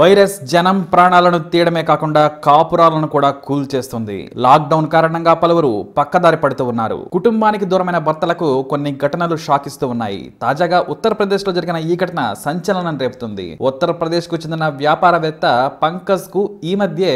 virus జనం ప్రాణాలను తీయడమే కాకుండా కాపురాలను కూడా కూల్ చేస్తుంది లాక్డౌన్ కారణంగా పలువురు పక్కదారి పడుతూ ఉన్నారు కుటుంబానికి దూరమైన భర్తలకు కొన్ని ఘటనలు షాకిస్తూ ఉన్నాయి తాజాగా ఉత్తరప్రదేశ్ లో జరిగిన ఈ ఘటన సంచలనం రేపుతుంది ఉత్తరప్రదేశ్ కు చెందిన వ్యాపారవేత్త పంకజ్ కు ఈ మధ్యే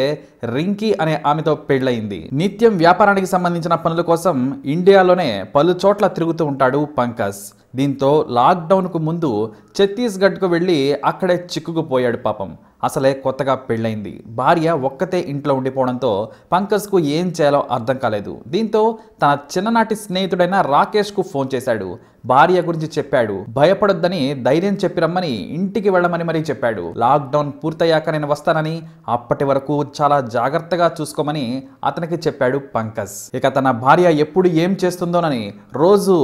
రింకీ అనే ఆమెతో పెళ్లయింది నిత్యం వ్యాపారానికి సంబంధించిన పనుల కోసం ఇండియాలోనే పలు చోట్ల తిరుగుతూ ఉంటాడు పంకజ్ దీంతో లాక్డౌన్కు ముందు ఛత్తీస్గఢ్కు వెళ్ళి అక్కడే చిక్కుకుపోయాడు పాపం అసలే కొత్తగా పెళ్ళైంది భార్య ఒక్కతే ఇంట్లో ఉండిపోవడంతో పంకజ్కు ఏం చేయాలో అర్థం కాలేదు దీంతో తన చిన్ననాటి స్నేహితుడైన రాకేష్కు ఫోన్ చేశాడు భార్య గురించి చెప్పాడు భయపడొద్దని ధైర్యం చెప్పి రమ్మని ఇంటికి వెళ్ళమని మరీ చెప్పాడు లాక్డౌన్ పూర్తయ్యాక నేను వస్తానని అప్పటి వరకు చాలా జాగ్రత్తగా చూసుకోమని అతనికి చెప్పాడు పంకజ్ ఇక తన భార్య ఎప్పుడు ఏం చేస్తుందోనని రోజు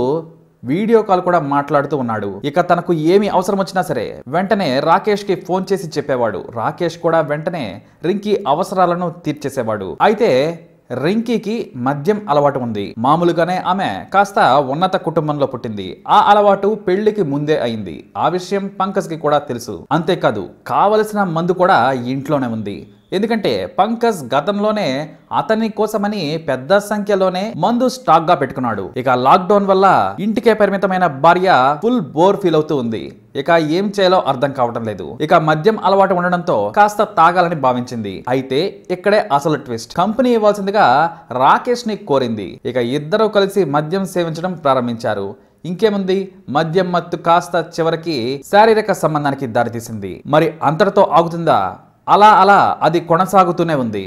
వీడియో కాల్ కూడా మాట్లాడుతూ ఉన్నాడు ఇక తనకు ఏమి అవసరం వచ్చినా సరే వెంటనే రాకేష్ కి ఫోన్ చేసి చెప్పేవాడు రాకేష్ కూడా వెంటనే రింకీ అవసరాలను తీర్చేసేవాడు అయితే రింకీకి మద్యం అలవాటు ఉంది మామూలుగానే ఆమె కాస్త ఉన్నత కుటుంబంలో పుట్టింది ఆ అలవాటు పెళ్లికి ముందే అయింది ఆ విషయం పంకజ్కి కూడా తెలుసు అంతేకాదు కావలసిన మందు కూడా ఇంట్లోనే ఉంది ఎందుకంటే పంకజ్ గతంలోనే అతని కోసమని పెద్ద సంఖ్యలోనే మందు స్టాక్ గా పెట్టుకున్నాడు ఇక లాక్డౌన్ వల్ల ఇంటికే పరిమితమైన భార్య ఫుల్ బోర్ ఫీల్ అవుతూ ఉంది ఇక ఏం చేయాలో అర్థం కావటం లేదు ఇక మద్యం అలవాటు ఉండడంతో కాస్త తాగాలని భావించింది అయితే ఇక్కడే అసలు ట్విస్ట్ కంపెనీ ఇవ్వాల్సిందిగా రాకేష్ ని కోరింది ఇక ఇద్దరు కలిసి మద్యం సేవించడం ప్రారంభించారు ఇంకేముంది మద్యం మత్తు కాస్త చివరికి శారీరక సంబంధానికి దారితీసింది మరి అంతటితో ఆగుతుందా అలా అలా అది కొనసాగుతూనే ఉంది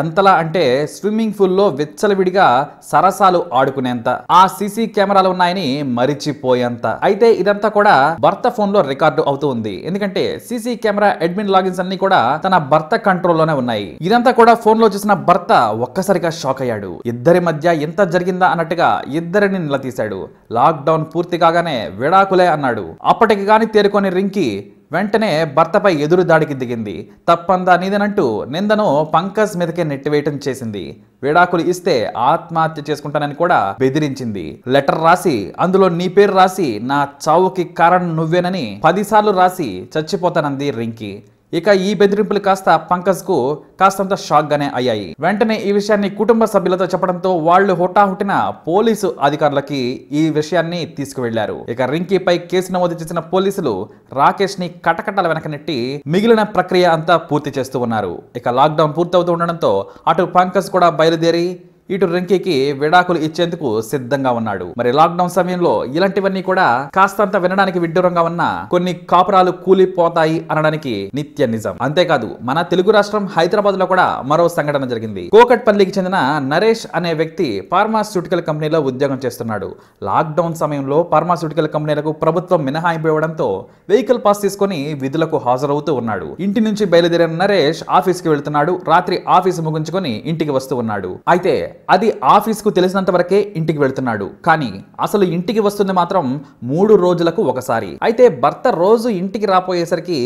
ఎంతలా అంటే స్విమ్మింగ్ పూల్లో విచ్చలవిడిగా సరసాలు ఆడుకునేంత ఆ సీసీ కెమెరాలు ఉన్నాయని మరిచిపోయేంత అయితే ఇదంతా కూడా భర్త ఫోన్ లో రికార్డు అవుతూ ఉంది ఎందుకంటే సీసీ కెమెరా అడ్మిన్ లాగిన్స్ అన్ని కూడా తన భర్త కంట్రోల్లోనే ఉన్నాయి ఇదంతా కూడా ఫోన్ లో చూసిన భర్త ఒక్కసారిగా షాక్ అయ్యాడు ఇద్దరి మధ్య ఎంత జరిగిందా అన్నట్టుగా ఇద్దరిని నిలదీశాడు లాక్డౌన్ పూర్తి కాగానే విడాకులే అన్నాడు అప్పటికి గాని తేరుకొని రింకి వెంటనే భర్తపై ఎదురు దాడికి దిగింది తప్పందా నీదనంటూ నిందను పంకజ్ మీదకే నెట్టివేయటం చేసింది విడాకులు ఇస్తే ఆత్మహత్య చేసుకుంటానని కూడా బెదిరించింది లెటర్ రాసి అందులో నీ పేరు రాసి నా చావుకి కారణం నువ్వేనని పదిసార్లు రాసి చచ్చిపోతానంది రింకి ఇక ఈ బెదిరింపులు కాస్త పంకజ్ కు కాస్తంత షాక్గానే అయ్యాయి వెంటనే ఈ విషయాన్ని కుటుంబ సభ్యులతో చెప్పడంతో వాళ్ళు హుటాహుటిన పోలీసు అధికారులకి ఈ విషయాన్ని తీసుకువెళ్లారు ఇక రింకీపై కేసు నమోదు చేసిన పోలీసులు రాకేష్ ని కటకటాల వెనక నెట్టి మిగిలిన ప్రక్రియ అంతా పూర్తి చేస్తూ ఉన్నారు ఇక లాక్డౌన్ పూర్తవుతూ ఉండడంతో అటు పంకజ్ కూడా బయలుదేరి ఇటు రింకీకి విడాకులు ఇచ్చేందుకు సిద్ధంగా ఉన్నాడు మరి లాక్డౌన్ సమయంలో ఇలాంటివన్నీ కూడా కాస్తంత వినడానికి విడ్డూరంగా ఉన్న కొన్ని కాపురాలు కూలిపోతాయి అనడానికి నిత్య నిజం అంతేకాదు మన తెలుగు రాష్ట్రం హైదరాబాద్ లో కూడా మరో సంఘటన జరిగింది కోకట్పల్లికి చెందిన నరేష్ అనే వ్యక్తి ఫార్మాస్యూటికల్ కంపెనీలో ఉద్యోగం చేస్తున్నాడు లాక్డౌన్ సమయంలో ఫార్మాస్యూటికల్ కంపెనీలకు ప్రభుత్వం మినహాయింపు ఇవ్వడంతో వెహికల్ పాస్ తీసుకుని విధులకు హాజరవుతూ ఉన్నాడు ఇంటి నుంచి బయలుదేరిన నరేష్ ఆఫీస్కి వెళ్తున్నాడు రాత్రి ఆఫీస్ ముగించుకొని ఇంటికి వస్తూ ఉన్నాడు అయితే అది ఆఫీస్కు తెలిసినంత వరకే ఇంటికి వెళ్తున్నాడు కానీ అసలు ఇంటికి వస్తుంది మాత్రం మూడు రోజులకు ఒకసారి అయితే భర్త రోజు ఇంటికి రాపోయేసరికి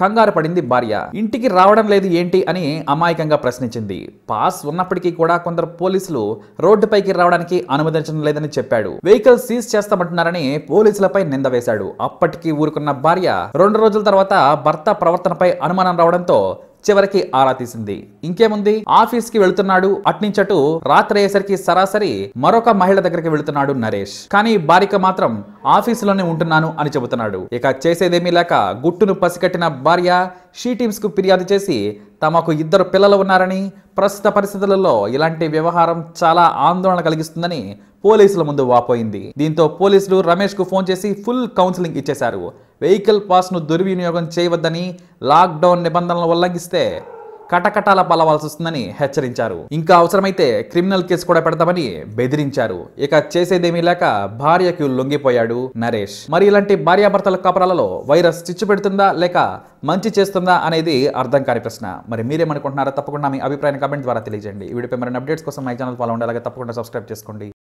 కంగారు పడింది భార్య ఇంటికి రావడం లేదు ఏంటి అని అమాయకంగా ప్రశ్నించింది పాస్ ఉన్నప్పటికీ కూడా కొందరు పోలీసులు రోడ్డుపైకి రావడానికి అనుమతించడం లేదని చెప్పాడు వెహికల్ సీజ్ చేస్తామంటున్నారని పోలీసులపై నింద వేశాడు అప్పటికి ఊరుకున్న భార్య రెండు రోజుల తర్వాత భర్త ప్రవర్తనపై అనుమానం రావడంతో చివరికి ఆరా తీసింది ఇంకేముంది ఆఫీస్ కి వెళుతున్నాడు అట్నించటు రాత్రి అయ్యేసరికి సరాసరి మరొక మహిళ దగ్గరికి వెళుతున్నాడు నరేష్ కానీ బారిక మాత్రం ఆఫీసులోనే ఉంటున్నాను అని చెబుతున్నాడు ఇక చేసేదేమీ లేక గుట్టును పసికట్టిన భార్య షీ టీమ్స్ కు ఫిర్యాదు చేసి తమకు ఇద్దరు పిల్లలు ఉన్నారని ప్రస్తుత పరిస్థితులలో ఇలాంటి వ్యవహారం చాలా ఆందోళన కలిగిస్తుందని పోలీసుల ముందు వాపోయింది దీంతో పోలీసులు రమేష్ కు ఫోన్ చేసి ఫుల్ కౌన్సిలింగ్ ఇచ్చేశారు వెహికల్ పాస్ను దుర్వినియోగం చేయవద్దని లాక్డౌన్ నిబంధనలు ఉల్లంఘిస్తే కటకటాల పలవాల్సి వస్తుందని హెచ్చరించారు ఇంకా అవసరమైతే క్రిమినల్ కేసు కూడా పెడతామని బెదిరించారు ఇక చేసేదేమీ లేక భార్యకు లొంగిపోయాడు నరేష్ మరి ఇలాంటి భార్యాభర్తల కపరాలలో వైరస్ చిచ్చు పెడుతుందా లేక మంచి చేస్తుందా అనేది అర్థం కాని ప్రశ్న మరి మీరేమనుకుంటున్నారా తప్పకుండా మీ అభిప్రాయం కమెంట్ ద్వారా తెలియజేయండి ఈ వీడియోపై మరిన్ని అప్డేట్స్ కోసం మై ఛానల్ ఫాలో ఉండాలి తప్పకుండా సబ్స్క్రైబ్ చేసుకోండి